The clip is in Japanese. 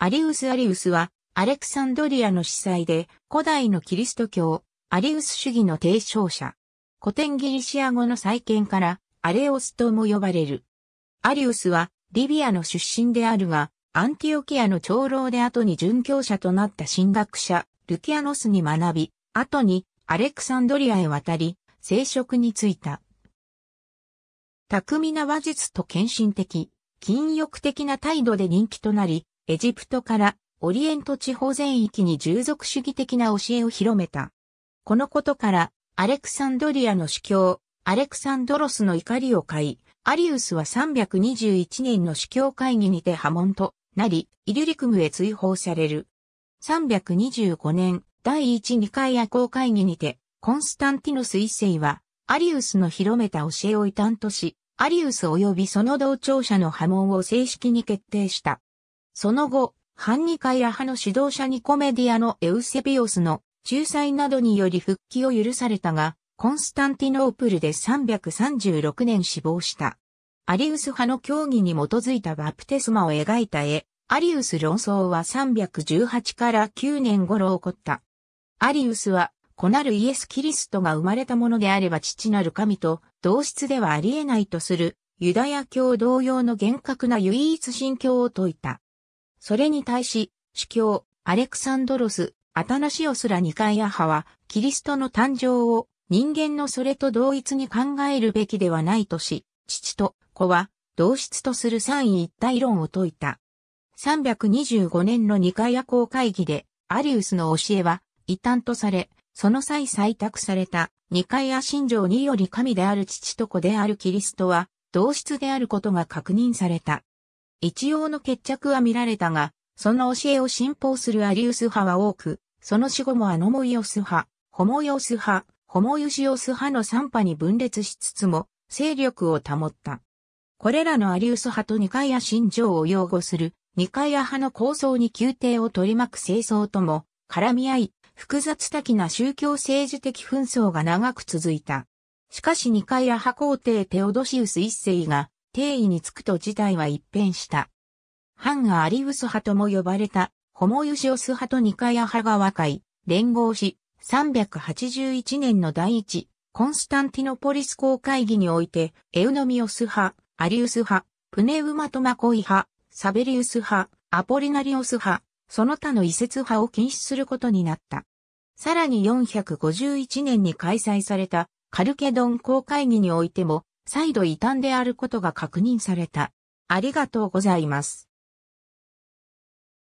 アリウス・アリウスは、アレクサンドリアの司祭で、古代のキリスト教、アリウス主義の提唱者。古典ギリシア語の再建から、アレオスとも呼ばれる。アリウスは、リビアの出身であるが、アンティオキアの長老で後に殉教者となった神学者、ルキアノスに学び、後にアレクサンドリアへ渡り、聖職に就いた。巧みな話術と献身的、禁欲的な態度で人気となり、エジプトからオリエント地方全域に従属主義的な教えを広めた。このことから、アレクサンドリアの主教、アレクサンドロスの怒りを買い、アリウスは321年の主教会議にて波紋となり、イリュリクムへ追放される。325年、第12回夜行会議にて、コンスタンティノス一世は、アリウスの広めた教えを異端とし、アリウス及びその同調者の波紋を正式に決定した。その後、反二会や派の指導者にコメディアのエウセビオスの仲裁などにより復帰を許されたが、コンスタンティノープルで336年死亡した。アリウス派の教義に基づいたバプテスマを描いた絵、アリウス論争は318から9年頃起こった。アリウスは、子なるイエス・キリストが生まれたものであれば父なる神と同質ではありえないとする、ユダヤ教同様の厳格な唯一神教を説いた。それに対し、主教、アレクサンドロス、アタナシオスらニカイア派は、キリストの誕生を人間のそれと同一に考えるべきではないとし、父と子は同質とする三位一体論を説いた。325年のニカイア公会議で、アリウスの教えは異端とされ、その際採択されたニカイア信条により神である父と子であるキリストは同質であることが確認された。一応の決着は見られたが、その教えを信奉するアリウス派は多く、その死後もアノモイオス派、ホモイオス派、ホモユシオス派の三派に分裂しつつも、勢力を保った。これらのアリウス派とニカイア信条を擁護する、ニカイア派の構想に宮廷を取り巻く清掃とも、絡み合い、複雑的な宗教政治的紛争が長く続いた。しかしニカイア派皇帝テオドシウス一世が、定位につくと事態は一変した。反アリウス派とも呼ばれた、ホモユシオス派とニカヤ派が和解、連合し、381年の第一、コンスタンティノポリス公会議において、エウノミオス派、アリウス派、プネウマトマコイ派、サベリウス派、アポリナリオス派、その他の移設派を禁止することになった。さらに451年に開催されたカルケドン公会議においても、再度異端であることが確認された。ありがとうございます。